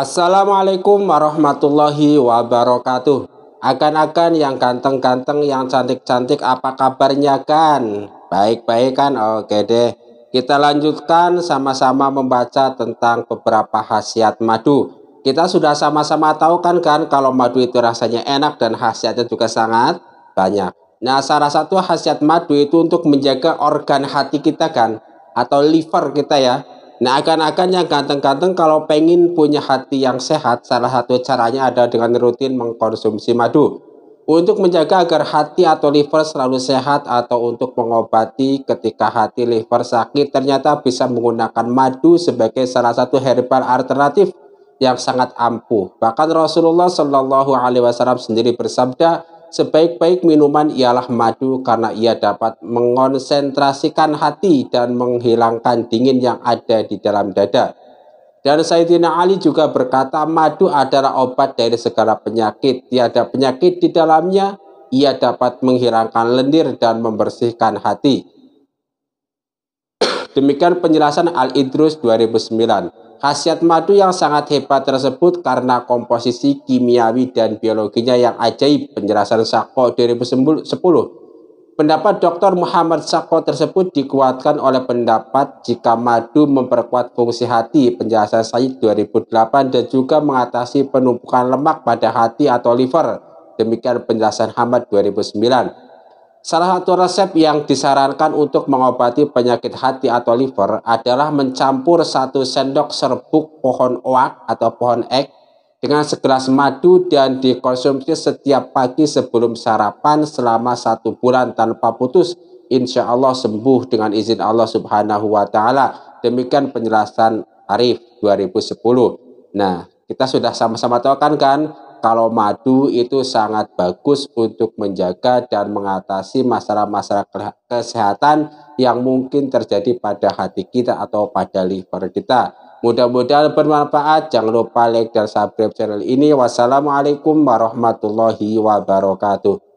Assalamualaikum warahmatullahi wabarakatuh. Akan-akan yang ganteng-ganteng, yang cantik-cantik, apa kabarnya kan? Baik-baik kan? Oke deh. Kita lanjutkan sama-sama membaca tentang beberapa khasiat madu. Kita sudah sama-sama tahu kan kan kalau madu itu rasanya enak dan khasiatnya juga sangat banyak. Nah, salah satu khasiat madu itu untuk menjaga organ hati kita kan atau liver kita ya. Nah, akan-akan yang ganteng-ganteng kalau pengen punya hati yang sehat, salah satu caranya ada dengan rutin mengkonsumsi madu. Untuk menjaga agar hati atau liver selalu sehat atau untuk mengobati ketika hati liver sakit, ternyata bisa menggunakan madu sebagai salah satu herbal alternatif yang sangat ampuh. Bahkan Rasulullah Shallallahu Alaihi Wasallam sendiri bersabda, Sebaik-baik minuman ialah madu karena ia dapat mengonsentrasikan hati dan menghilangkan dingin yang ada di dalam dada. Dan Sayyidina Ali juga berkata madu adalah obat dari segala penyakit. Tiada penyakit di dalamnya, ia dapat menghilangkan lendir dan membersihkan hati. Demikian penjelasan Al-Idrus 2009. Khasiat madu yang sangat hebat tersebut karena komposisi kimiawi dan biologinya yang ajaib penjelasan Sako 2010. Pendapat Dr. Muhammad Sako tersebut dikuatkan oleh pendapat jika madu memperkuat fungsi hati penjelasan Said 2008 dan juga mengatasi penumpukan lemak pada hati atau liver. Demikian penjelasan Hamad 2009. Salah satu resep yang disarankan untuk mengobati penyakit hati atau liver adalah mencampur satu sendok serbuk pohon oak atau pohon ek dengan segelas madu dan dikonsumsi setiap pagi sebelum sarapan selama satu bulan tanpa putus. Insya Allah sembuh dengan izin Allah subhanahu wa ta'ala. Demikian penjelasan Arif 2010. Nah, kita sudah sama-sama tahu kan kan kalau madu itu sangat bagus untuk menjaga dan mengatasi masalah-masalah kesehatan yang mungkin terjadi pada hati kita atau pada liver kita. Mudah-mudahan bermanfaat. Jangan lupa like dan subscribe channel ini. Wassalamualaikum warahmatullahi wabarakatuh.